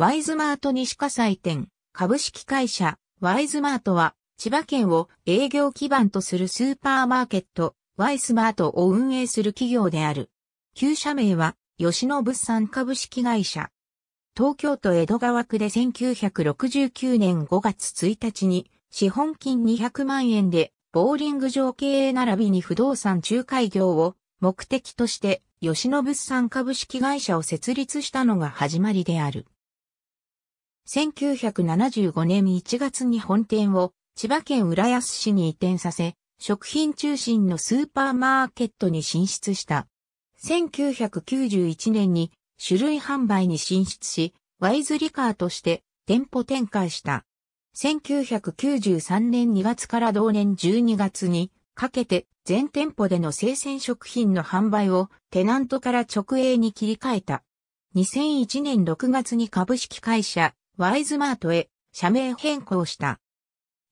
ワイズマート西火災店、株式会社、ワイズマートは、千葉県を営業基盤とするスーパーマーケット、ワイスマートを運営する企業である。旧社名は、吉野物産株式会社。東京都江戸川区で1969年5月1日に、資本金200万円で、ボーリング場経営並びに不動産仲介業を目的として、吉野物産株式会社を設立したのが始まりである。1975年1月に本店を千葉県浦安市に移転させ、食品中心のスーパーマーケットに進出した。1991年に種類販売に進出し、ワイズリカーとして店舗展開した。1993年2月から同年12月にかけて全店舗での生鮮食品の販売をテナントから直営に切り替えた。2001年6月に株式会社ワイズマートへ社名変更した。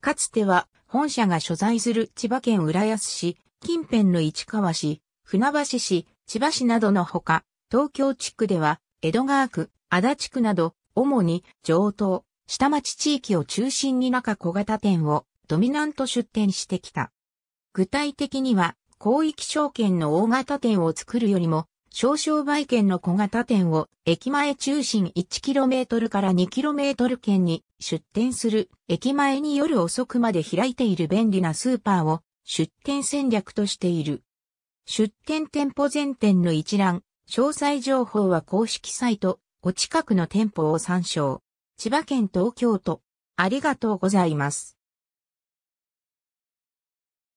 かつては本社が所在する千葉県浦安市、近辺の市川市、船橋市、千葉市などのほか、東京地区では江戸川区、足立区など、主に上東、下町地域を中心に中小型店をドミナント出店してきた。具体的には、広域証券の大型店を作るよりも、商商売券の小型店を駅前中心 1km から 2km 圏に出店する駅前に夜遅くまで開いている便利なスーパーを出店戦略としている。出店店舗全店の一覧、詳細情報は公式サイト、お近くの店舗を参照。千葉県東京都。ありがとうございます。